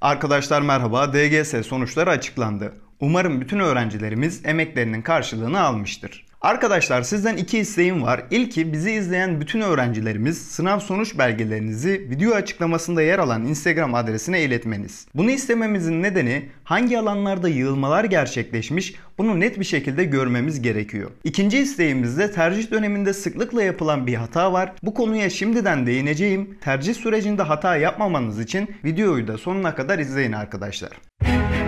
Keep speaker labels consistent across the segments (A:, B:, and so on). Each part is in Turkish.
A: Arkadaşlar merhaba, DGS sonuçları açıklandı. Umarım bütün öğrencilerimiz emeklerinin karşılığını almıştır. Arkadaşlar sizden iki isteğim var. İlki bizi izleyen bütün öğrencilerimiz sınav sonuç belgelerinizi video açıklamasında yer alan Instagram adresine iletmeniz. Bunu istememizin nedeni hangi alanlarda yığılmalar gerçekleşmiş bunu net bir şekilde görmemiz gerekiyor. İkinci isteğimizde tercih döneminde sıklıkla yapılan bir hata var. Bu konuya şimdiden değineceğim. Tercih sürecinde hata yapmamanız için videoyu da sonuna kadar izleyin arkadaşlar. Müzik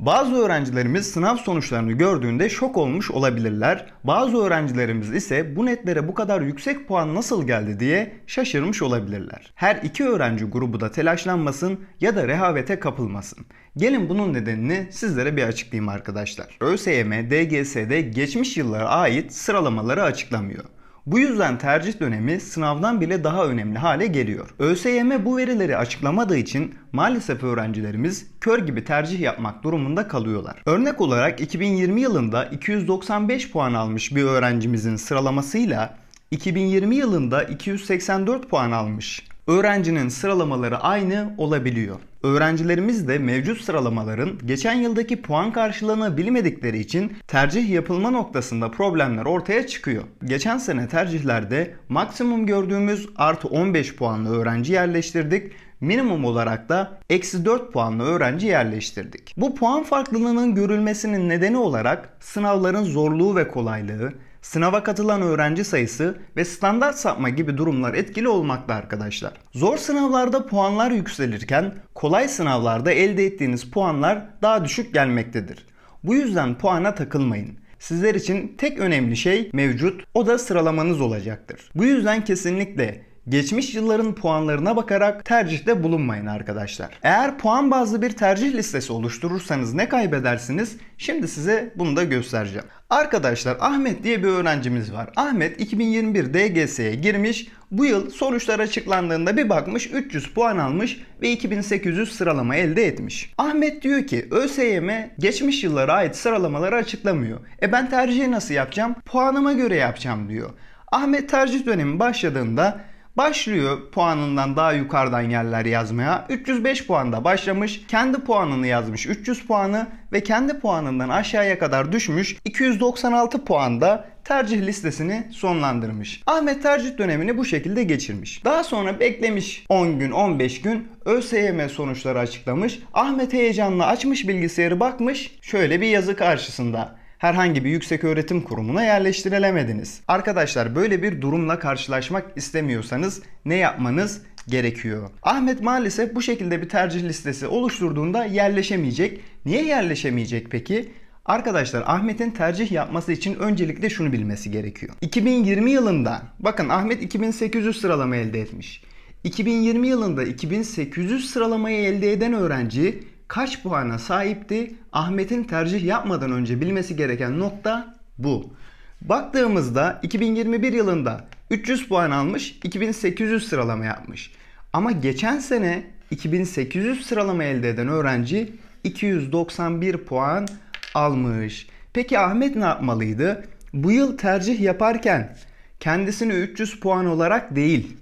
A: Bazı öğrencilerimiz sınav sonuçlarını gördüğünde şok olmuş olabilirler. Bazı öğrencilerimiz ise bu netlere bu kadar yüksek puan nasıl geldi diye şaşırmış olabilirler. Her iki öğrenci grubu da telaşlanmasın ya da rehavete kapılmasın. Gelin bunun nedenini sizlere bir açıklayayım arkadaşlar. ÖSYM, DGS'de geçmiş yıllara ait sıralamaları açıklamıyor. Bu yüzden tercih dönemi sınavdan bile daha önemli hale geliyor. ÖSYM bu verileri açıklamadığı için maalesef öğrencilerimiz kör gibi tercih yapmak durumunda kalıyorlar. Örnek olarak 2020 yılında 295 puan almış bir öğrencimizin sıralamasıyla 2020 yılında 284 puan almış öğrencinin sıralamaları aynı olabiliyor. Öğrencilerimiz de mevcut sıralamaların geçen yıldaki puan karşılığını bilmedikleri için tercih yapılma noktasında problemler ortaya çıkıyor. Geçen sene tercihlerde maksimum gördüğümüz artı 15 puanlı öğrenci yerleştirdik minimum olarak da eksi 4 puanlı öğrenci yerleştirdik. Bu puan farklılığının görülmesinin nedeni olarak sınavların zorluğu ve kolaylığı, sınava katılan öğrenci sayısı ve standart sapma gibi durumlar etkili olmakta arkadaşlar. Zor sınavlarda puanlar yükselirken kolay sınavlarda elde ettiğiniz puanlar daha düşük gelmektedir. Bu yüzden puana takılmayın. Sizler için tek önemli şey mevcut o da sıralamanız olacaktır. Bu yüzden kesinlikle geçmiş yılların puanlarına bakarak tercihte bulunmayın arkadaşlar. Eğer puan bazlı bir tercih listesi oluşturursanız ne kaybedersiniz? Şimdi size bunu da göstereceğim. Arkadaşlar Ahmet diye bir öğrencimiz var. Ahmet 2021 DGS'ye girmiş. Bu yıl sonuçlar açıklandığında bir bakmış 300 puan almış ve 2800 sıralama elde etmiş. Ahmet diyor ki ÖSYM geçmiş yıllara ait sıralamaları açıklamıyor. E ben tercihi nasıl yapacağım? Puanıma göre yapacağım diyor. Ahmet tercih dönemi başladığında Başlıyor puanından daha yukarıdan yerler yazmaya. 305 puanda başlamış. Kendi puanını yazmış 300 puanı ve kendi puanından aşağıya kadar düşmüş 296 puanda tercih listesini sonlandırmış. Ahmet tercih dönemini bu şekilde geçirmiş. Daha sonra beklemiş 10 gün 15 gün ÖSYM sonuçları açıklamış. Ahmet heyecanla açmış bilgisayarı bakmış şöyle bir yazı karşısında herhangi bir yüksek öğretim kurumuna yerleştirilemediniz. Arkadaşlar böyle bir durumla karşılaşmak istemiyorsanız ne yapmanız gerekiyor. Ahmet maalesef bu şekilde bir tercih listesi oluşturduğunda yerleşemeyecek. Niye yerleşemeyecek peki? Arkadaşlar Ahmet'in tercih yapması için öncelikle şunu bilmesi gerekiyor. 2020 yılında bakın Ahmet 2800 sıralama elde etmiş. 2020 yılında 2800 sıralamayı elde eden öğrenci kaç puana sahipti? Ahmet'in tercih yapmadan önce bilmesi gereken nokta bu. Baktığımızda 2021 yılında 300 puan almış, 2800 sıralama yapmış. Ama geçen sene 2800 sıralama elde eden öğrenci 291 puan almış. Peki Ahmet ne yapmalıydı? Bu yıl tercih yaparken kendisini 300 puan olarak değil,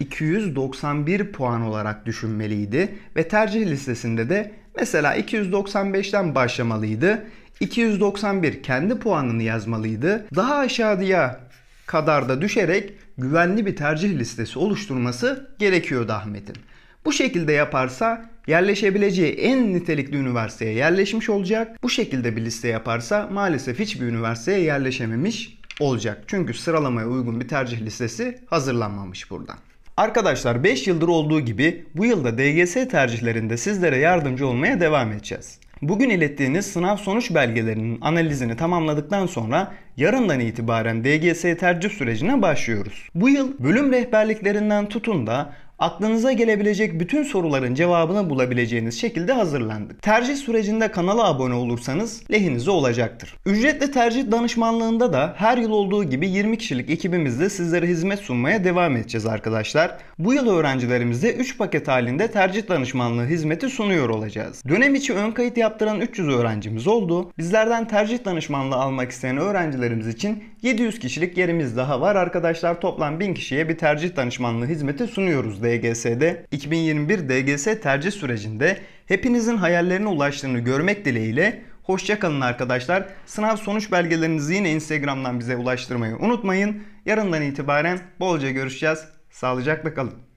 A: 291 puan olarak düşünmeliydi ve tercih listesinde de mesela 295'ten başlamalıydı. 291 kendi puanını yazmalıydı. Daha aşağıya kadar da düşerek güvenli bir tercih listesi oluşturması gerekiyordu Ahmet'in. Bu şekilde yaparsa yerleşebileceği en nitelikli üniversiteye yerleşmiş olacak. Bu şekilde bir liste yaparsa maalesef hiçbir üniversiteye yerleşememiş olacak. Çünkü sıralamaya uygun bir tercih listesi hazırlanmamış buradan. Arkadaşlar 5 yıldır olduğu gibi bu yılda DGS tercihlerinde sizlere yardımcı olmaya devam edeceğiz. Bugün ilettiğiniz sınav sonuç belgelerinin analizini tamamladıktan sonra yarından itibaren DGS tercih sürecine başlıyoruz. Bu yıl bölüm rehberliklerinden tutun da aklınıza gelebilecek bütün soruların cevabını bulabileceğiniz şekilde hazırlandık. Tercih sürecinde kanala abone olursanız lehinize olacaktır. Ücretli tercih danışmanlığında da her yıl olduğu gibi 20 kişilik ekibimizle sizlere hizmet sunmaya devam edeceğiz arkadaşlar. Bu yıl öğrencilerimize 3 paket halinde tercih danışmanlığı hizmeti sunuyor olacağız. Dönem içi ön kayıt yaptıran 300 öğrencimiz oldu. Bizlerden tercih danışmanlığı almak isteyen öğrencilerimiz için 700 kişilik yerimiz daha var arkadaşlar. Toplam 1000 kişiye bir tercih danışmanlığı hizmeti sunuyoruz DGS'de 2021 DGS tercih sürecinde hepinizin hayallerine ulaştığını görmek dileğiyle hoşçakalın arkadaşlar. Sınav sonuç belgelerinizi yine Instagram'dan bize ulaştırmayı unutmayın. Yarından itibaren bolca görüşeceğiz. Sağlıcakla kalın.